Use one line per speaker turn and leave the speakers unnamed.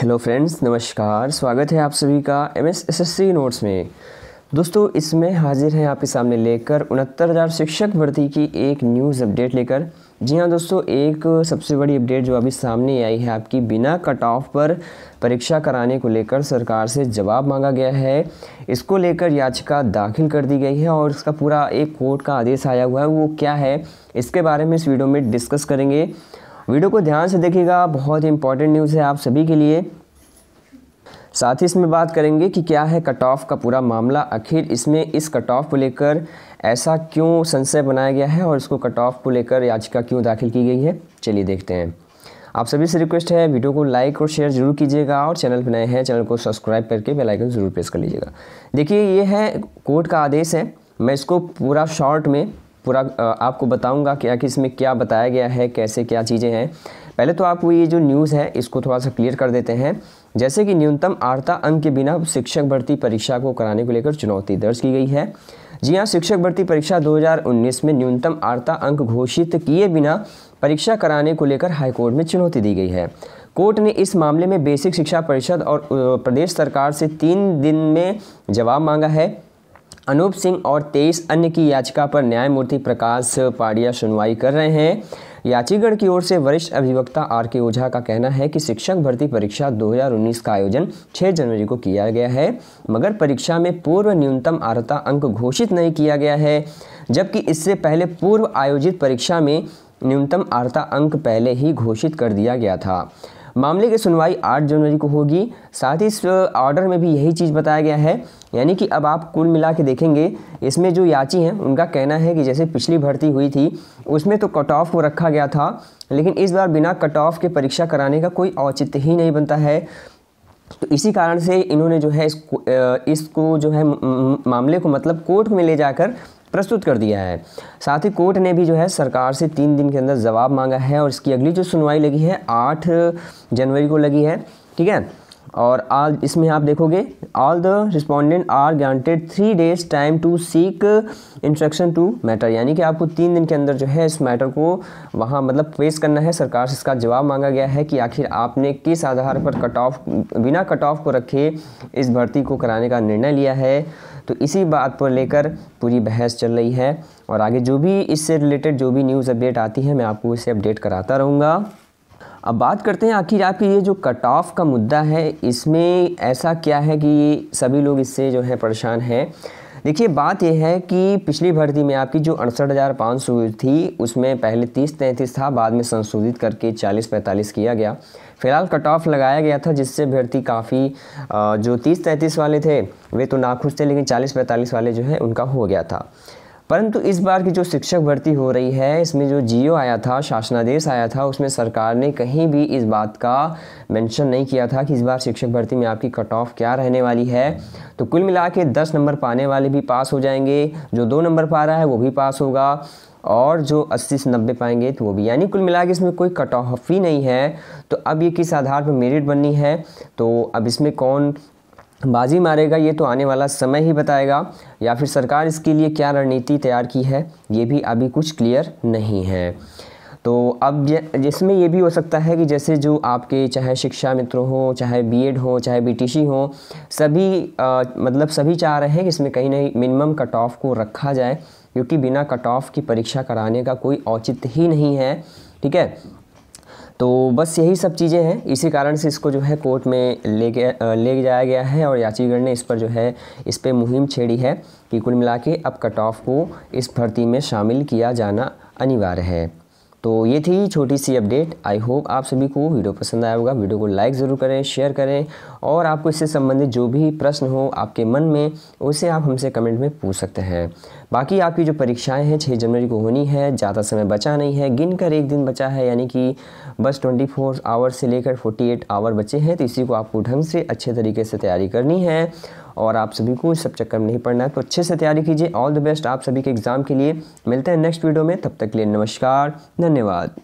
hello friends नमस्कार स्वागत है आप सभी का M S S S C notes में दोस्तों इसमें हाजिर हैं आपके सामने लेकर उनहत्तर हज़ार शिक्षक भर्ती की एक न्यूज़ अपडेट लेकर जी हाँ दोस्तों एक सबसे बड़ी अपडेट जो अभी सामने आई है आपकी बिना कट ऑफ पर परीक्षा कराने को लेकर सरकार से जवाब मांगा गया है इसको लेकर याचिका दाखिल कर दी गई है और इसका पूरा एक कोर्ट का आदेश आया हुआ है वो क्या है इसके बारे में इस वीडियो में डिस्कस करेंगे वीडियो को ध्यान से देखिएगा बहुत ही इंपॉर्टेंट न्यूज़ है आप सभी के लिए साथ ही इसमें बात करेंगे कि क्या है कट ऑफ का पूरा मामला आखिर इसमें इस कट ऑफ को लेकर ऐसा क्यों संशय बनाया गया है और इसको कट ऑफ को लेकर याचिका क्यों दाखिल की गई है चलिए देखते हैं आप सभी से रिक्वेस्ट है वीडियो को लाइक और शेयर जरूर कीजिएगा और चैनल पर नए हैं चैनल को सब्सक्राइब करके बेल आइकन जरूर प्रेस कर लीजिएगा देखिए ये है कोर्ट का आदेश है मैं इसको पूरा शॉर्ट में पूरा आपको बताऊंगा कि इसमें क्या बताया गया है कैसे क्या चीज़ें हैं पहले तो आपको ये जो न्यूज़ है इसको थोड़ा सा क्लियर कर देते हैं जैसे कि न्यूनतम आर्ता अंक के बिना शिक्षक भर्ती परीक्षा को कराने को लेकर चुनौती दर्ज की गई है जी हाँ शिक्षक भर्ती परीक्षा 2019 में न्यूनतम आर्ता अंक घोषित किए बिना परीक्षा कराने को लेकर हाईकोर्ट में चुनौती दी गई है कोर्ट ने इस मामले में बेसिक शिक्षा परिषद और प्रदेश सरकार से तीन दिन में जवाब मांगा है अनूप सिंह और तेईस अन्य की याचिका पर न्यायमूर्ति प्रकाश पाड़िया सुनवाई कर रहे हैं याचीगढ़ की ओर से वरिष्ठ अधिवक्ता आर के ओझा का कहना है कि शिक्षक भर्ती परीक्षा 2019 का आयोजन 6 जनवरी को किया गया है मगर परीक्षा में पूर्व न्यूनतम आर्ता अंक घोषित नहीं किया गया है जबकि इससे पहले पूर्व आयोजित परीक्षा में न्यूनतम आर्ता अंक पहले ही घोषित कर दिया गया था मामले की सुनवाई 8 जनवरी को होगी साथ ही इस ऑर्डर में भी यही चीज़ बताया गया है यानी कि अब आप कुल मिला के देखेंगे इसमें जो याची हैं उनका कहना है कि जैसे पिछली भर्ती हुई थी उसमें तो कट ऑफ को रखा गया था लेकिन इस बार बिना कट ऑफ के परीक्षा कराने का कोई औचित्य ही नहीं बनता है तो इसी कारण से इन्होंने जो है इसको इसको जो है मामले को मतलब कोर्ट में ले जाकर प्रस्तुत कर दिया है साथ ही कोर्ट ने भी जो है सरकार से तीन दिन के अंदर जवाब मांगा है और इसकी अगली जो सुनवाई लगी है आठ जनवरी को लगी है ठीक है और आज इसमें आप देखोगे all the respondent are granted three days time to seek instruction to matter यानी कि आपको तीन दिन के अंदर जो है इस मैटर को वहाँ मतलब पेश करना है सरकार से इसका जवाब मांगा गया है कि आखिर आपने किस आधार पर कट ऑफ बिना कट ऑफ को रखे इस भर्ती को कराने का निर्णय लिया है तो इसी बात पर लेकर पूरी बहस चल रही है और आगे जो भी इससे रिलेटेड जो भी न्यूज़ अपडेट आती है मैं आपको इसे अपडेट कराता रहूँगा अब बात करते हैं आखिर आपके ये जो कट ऑफ का मुद्दा है इसमें ऐसा क्या है कि सभी लोग इससे जो है परेशान हैं देखिए बात यह है कि पिछली भर्ती में आपकी जो अड़सठ हज़ार पाँच सौ थी उसमें पहले तीस तैंतीस था बाद में संशोधित करके चालीस पैंतालीस किया गया फिलहाल कट ऑफ लगाया गया था जिससे भर्ती काफ़ी जो तीस तैंतीस वाले थे वे तो नाखुश थे लेकिन चालीस पैंतालीस वाले जो है उनका हो गया था परंतु इस बार की जो शिक्षक भर्ती हो रही है इसमें जो जियो आया था शासनादेश आया था उसमें सरकार ने कहीं भी इस बात का मेंशन नहीं किया था कि इस बार शिक्षक भर्ती में आपकी कट ऑफ क्या रहने वाली है तो कुल मिला के दस नंबर पाने वाले भी पास हो जाएंगे जो दो नंबर पा रहा है वो भी पास होगा और जो 80 से नब्बे पाएंगे तो वो भी यानी कुल मिला के इसमें कोई कट ऑफ ही नहीं है तो अब ये किस आधार पर मेरिट बननी है तो अब इसमें कौन बाजी मारेगा ये तो आने वाला समय ही बताएगा या फिर सरकार इसके लिए क्या रणनीति तैयार की है ये भी अभी कुछ क्लियर नहीं है तो अब जिसमें ये भी हो सकता है कि जैसे जो आपके चाहे शिक्षा मित्र हो चाहे बीएड हो चाहे बीटीसी हो सभी आ, मतलब सभी चाह रहे हैं कि इसमें कहीं ना मिनिमम कट ऑफ को रखा जाए क्योंकि बिना कट ऑफ की परीक्षा कराने का कोई औचित्य ही नहीं है ठीक है तो बस यही सब चीज़ें हैं इसी कारण से इसको जो है कोर्ट में ले गया ले जाया गया है और याचिकागण ने इस पर जो है इस पर मुहिम छेड़ी है कि कुल मिला के अब कट ऑफ को इस भर्ती में शामिल किया जाना अनिवार्य है तो ये थी छोटी सी अपडेट आई होप आप सभी को वीडियो पसंद आया होगा वीडियो को लाइक ज़रूर करें शेयर करें और आपको इससे संबंधित जो भी प्रश्न हो आपके मन में उसे आप हमसे कमेंट में पूछ सकते हैं बाकी आपकी जो परीक्षाएं हैं छः जनवरी को होनी है ज़्यादा समय बचा नहीं है गिन कर एक दिन बचा है यानी कि बस ट्वेंटी फोर आवर से लेकर फोर्टी एट आवर बचे हैं तो इसी को आपको ढंग से अच्छे तरीके से तैयारी करनी है और आप सभी को सब चक्कर में नहीं पढ़ना है तो अच्छे से तैयारी कीजिए ऑल द बेस्ट आप सभी के एग्ज़ाम के लिए मिलते हैं नेक्स्ट वीडियो में तब तक के लिए नमस्कार धन्यवाद